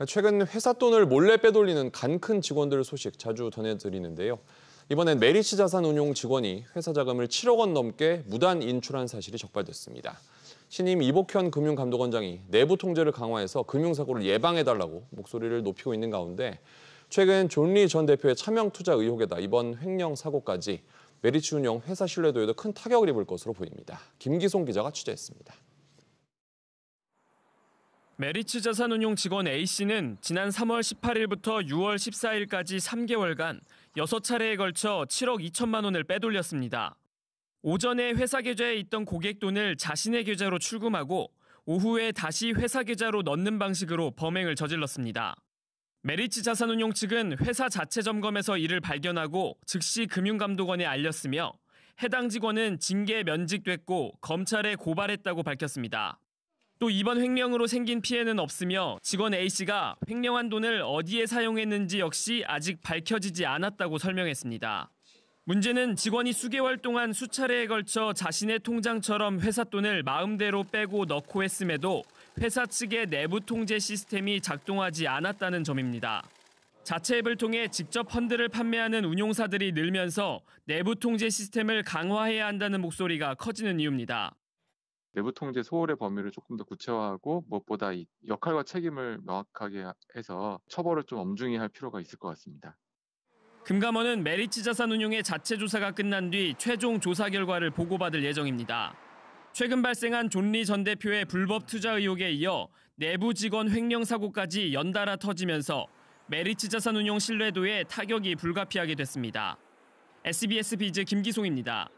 그러니까 최근 회사 돈을 몰래 빼돌리는 간 큰 직원들 소식 자주 전해드리는데요. 이번엔 메리츠 자산운용 직원이 회사 자금을 7억 원 넘게 무단 인출한 사실이 적발됐습니다. 신임 이복현 금융감독원장이 내부 통제를 강화해서 금융사고를 예방해달라고 목소리를 높이고 있는 가운데 최근 존리 전 대표의 차명 투자 의혹에다 이번 횡령 사고까지 메리츠 운용 회사 신뢰도에도 큰 타격을 입을 것으로 보입니다. 김기송 기자가 취재했습니다. 메리츠 자산운용 직원 A씨는 지난 3월 18일부터 6월 14일까지 3개월간 6차례에 걸쳐 7억 2천만 원을 빼돌렸습니다. 오전에 회사 계좌에 있던 고객 돈을 자신의 계좌로 출금하고 오후에 다시 회사 계좌로 넣는 방식으로 범행을 저질렀습니다. 메리츠 자산운용 측은 회사 자체 점검에서 이를 발견하고 즉시 금융감독원에 알렸으며 해당 직원은 징계 면직됐고 검찰에 고발했다고 밝혔습니다. 또 이번 횡령으로 생긴 피해는 없으며 직원 A씨가 횡령한 돈을 어디에 사용했는지 역시 아직 밝혀지지 않았다고 설명했습니다. 문제는 직원이 수개월 동안 수차례에 걸쳐 자신의 통장처럼 회사 돈을 마음대로 빼고 넣고 했음에도 회사 측의 내부 통제 시스템이 작동하지 않았다는 점입니다. 자체 앱을 통해 직접 펀드를 판매하는 운용사들이 늘면서 내부 통제 시스템을 강화해야 한다는 목소리가 커지는 이유입니다. 내부 통제 소홀의 범위를 조금 더 구체화하고 무엇보다 이 역할과 책임을 명확하게 해서 처벌을 좀 엄중히 할 필요가 있을 것 같습니다. 금감원은 메리츠 자산운용의 자체 조사가 끝난 뒤 최종 조사 결과를 보고받을 예정입니다. 최근 발생한 존리 전 대표의 불법 투자 의혹에 이어 내부 직원 횡령 사고까지 연달아 터지면서 메리츠 자산운용 신뢰도에 타격이 불가피하게 됐습니다. SBS 비즈 김기송입니다.